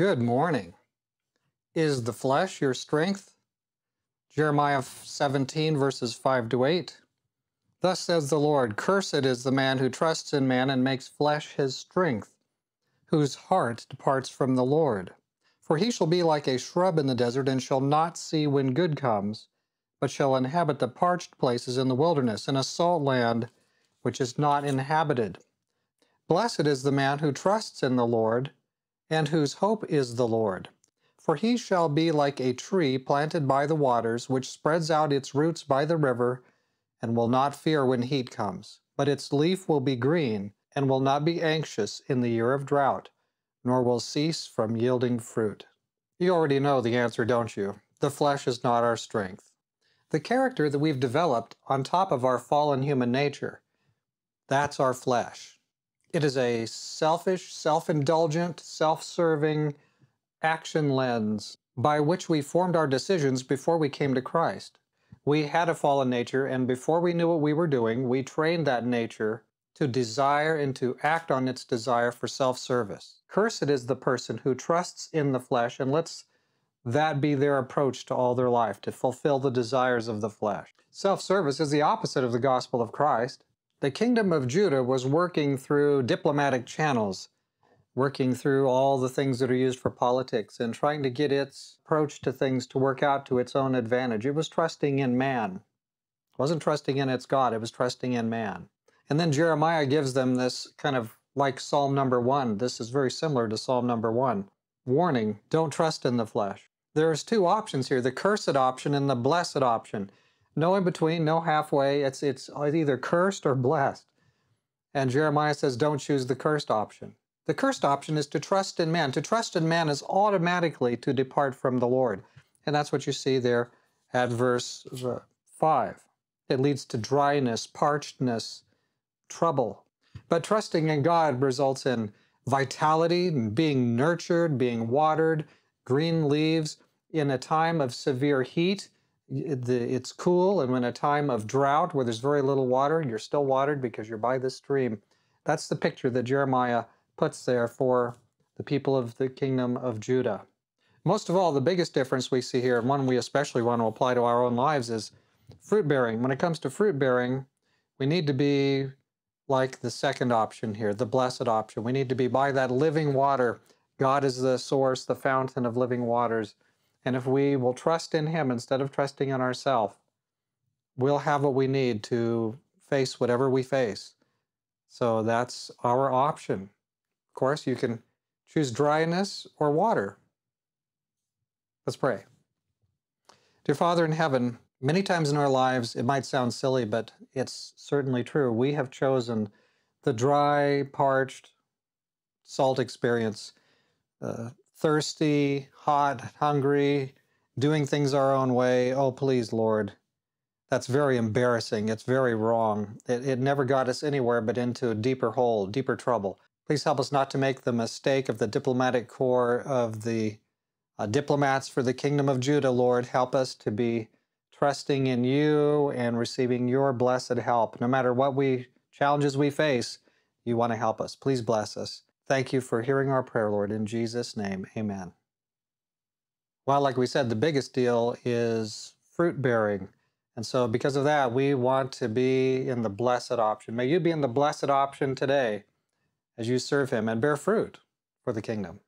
Good morning. Is the flesh your strength? Jeremiah 17, verses 5 to 8. Thus says the Lord Cursed is the man who trusts in man and makes flesh his strength, whose heart departs from the Lord. For he shall be like a shrub in the desert and shall not see when good comes, but shall inhabit the parched places in the wilderness, in a salt land which is not inhabited. Blessed is the man who trusts in the Lord and whose hope is the Lord. For he shall be like a tree planted by the waters, which spreads out its roots by the river, and will not fear when heat comes. But its leaf will be green, and will not be anxious in the year of drought, nor will cease from yielding fruit. You already know the answer, don't you? The flesh is not our strength. The character that we've developed on top of our fallen human nature, that's our flesh. It is a selfish, self-indulgent, self-serving action lens by which we formed our decisions before we came to Christ. We had a fallen nature, and before we knew what we were doing, we trained that nature to desire and to act on its desire for self service. Cursed is the person who trusts in the flesh and lets that be their approach to all their life, to fulfill the desires of the flesh. Self service is the opposite of the gospel of Christ the kingdom of Judah was working through diplomatic channels, working through all the things that are used for politics and trying to get its approach to things to work out to its own advantage. It was trusting in man. It wasn't trusting in its God, it was trusting in man. And then Jeremiah gives them this kind of like Psalm number 1. This is very similar to Psalm number 1. Warning, don't trust in the flesh. There's two options here, the cursed option and the blessed option no in between, no halfway. It's, uh, it's either cursed or blessed. And Jeremiah says, don't choose the cursed option. The cursed option is to trust in man. To trust in man is automatically to depart from the Lord. And that's what you see there at verse uh, 5. It leads to dryness, parchedness, trouble. But trusting in God results in vitality, being nurtured, being watered, green leaves in a time of severe heat the, it's cool, and when a time of drought where there's very little water, you're still watered because you're by the stream. That's the picture that Jeremiah puts there for the people of the kingdom of Judah. Most of all, the biggest difference we see here, and one we especially want to apply to our own lives, is fruit bearing. When it comes to fruit bearing, we need to be like the second option here, the blessed option. We need to be by that living water. God is the source, the fountain of living waters. And if we will trust in Him instead of trusting in ourselves, we'll have what we need to face whatever we face. So that's our option. Of course, you can choose dryness or water. Let's pray. Dear Father in heaven, many times in our lives, it might sound silly, but it's certainly true. We have chosen the dry, parched, salt experience, uh, thirsty, hot, hungry, doing things our own way. Oh, please, Lord. That's very embarrassing. It's very wrong. It, it never got us anywhere but into a deeper hole, deeper trouble. Please help us not to make the mistake of the diplomatic corps of the uh, diplomats for the kingdom of Judah, Lord. Help us to be trusting in you and receiving your blessed help. No matter what we challenges we face, you want to help us. Please bless us. Thank you for hearing our prayer, Lord. In Jesus' name, amen. Well, like we said, the biggest deal is fruit bearing. And so, because of that, we want to be in the blessed option. May you be in the blessed option today as you serve Him and bear fruit for the kingdom.